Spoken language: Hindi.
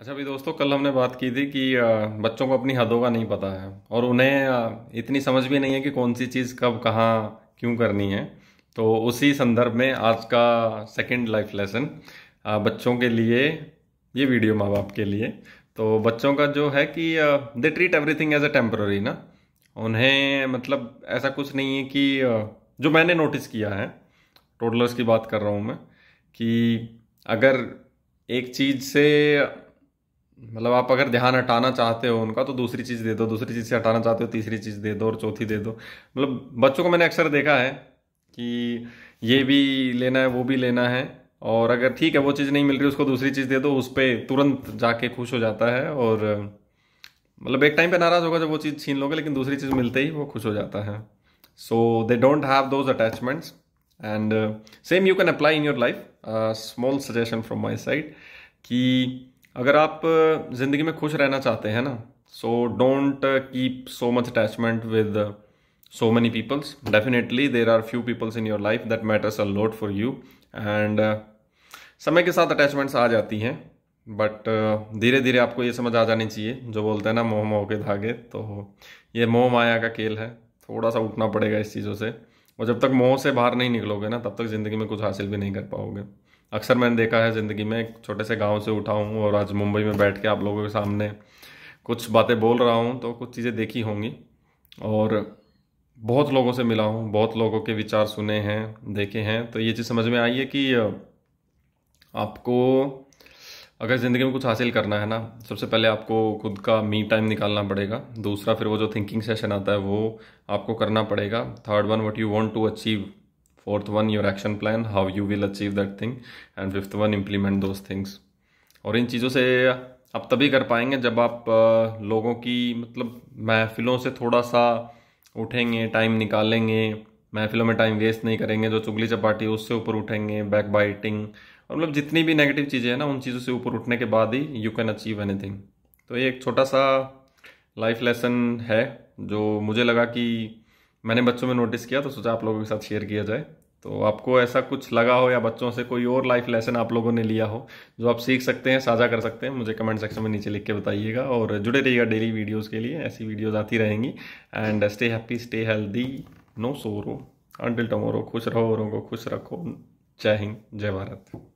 अच्छा भाई दोस्तों कल हमने बात की थी कि बच्चों को अपनी हदों का नहीं पता है और उन्हें इतनी समझ भी नहीं है कि कौन सी चीज़ कब कहाँ क्यों करनी है तो उसी संदर्भ में आज का सेकंड लाइफ लेसन बच्चों के लिए ये वीडियो माँ बाप के लिए तो बच्चों का जो है कि they treat everything as a temporary ना उन्हें मतलब ऐसा कुछ नहीं है कि जो मैंने नोटिस किया है टोटलर्स की बात कर रहा हूँ मैं कि अगर एक चीज़ से मतलब आप अगर ध्यान हटाना चाहते हो उनका तो दूसरी चीज़ दे दो दूसरी चीज़ से हटाना चाहते हो तीसरी चीज़ दे दो और चौथी दे दो मतलब बच्चों को मैंने अक्सर देखा है कि ये भी लेना है वो भी लेना है और अगर ठीक है वो चीज़ नहीं मिल रही उसको दूसरी चीज़ दे दो उस पर तुरंत जाके खुश हो जाता है और मतलब एक टाइम पे नाराज़ होगा जब वो चीज़ छीन लोगे लेकिन दूसरी चीज़ मिलते ही वो खुश हो जाता है so they don't have those attachments and same you can apply in your life small suggestion from my side कि अगर आप ज़िंदगी में खुश रहना चाहते हैं ना so don't keep so much attachment with so many peoples definitely there are few peoples in your life that matters a lot for you and समय के साथ अटैचमेंट्स आ जाती हैं बट धीरे धीरे आपको ये समझ आ जानी चाहिए जो बोलते हैं ना मोह मोह के धागे तो ये मोह माया का खेल है थोड़ा सा उठना पड़ेगा इस चीज़ों से और जब तक मोह से बाहर नहीं निकलोगे ना तब तक ज़िंदगी में कुछ हासिल भी नहीं कर पाओगे अक्सर मैंने देखा है ज़िंदगी में छोटे से गांव से उठा हूँ और आज मुंबई में बैठ के आप लोगों के सामने कुछ बातें बोल रहा हूँ तो कुछ चीज़ें देखी होंगी और बहुत लोगों से मिला हूँ बहुत लोगों के विचार सुने हैं देखे हैं तो ये चीज़ समझ में आई है कि आपको अगर ज़िंदगी में कुछ हासिल करना है ना सबसे पहले आपको खुद का मी टाइम निकालना पड़ेगा दूसरा फिर वो जो थिंकिंग सेशन आता है वो आपको करना पड़ेगा third one what you want to achieve fourth one your action plan how you will achieve that thing and fifth one implement those things और इन चीज़ों से आप तभी कर पाएंगे जब आप लोगों की मतलब महफिलों से थोड़ा सा उठेंगे टाइम निकालेंगे महफिलों में टाइम वेस्ट नहीं करेंगे जो चुगली चपाटी उससे ऊपर उठेंगे बैक बाइटिंग और मतलब जितनी भी नेगेटिव चीज़ें हैं ना उन चीज़ों से ऊपर उठने के बाद ही यू कैन अचीव एनीथिंग तो ये एक छोटा सा लाइफ लेसन है जो मुझे लगा कि मैंने बच्चों में नोटिस किया तो सोचा आप लोगों के साथ शेयर किया जाए तो आपको ऐसा कुछ लगा हो या बच्चों से कोई और लाइफ लेसन आप लोगों ने लिया हो जो आप सीख सकते हैं साझा कर सकते हैं मुझे कमेंट सेक्शन में नीचे लिख के बताइएगा और जुड़े रहिएगा डेली वीडियोज़ के लिए ऐसी वीडियोज आती रहेंगी and stay happy stay healthy no sorrow until tomorrow खुश रहो औरों को खुश रखो जय हिंद जय भारत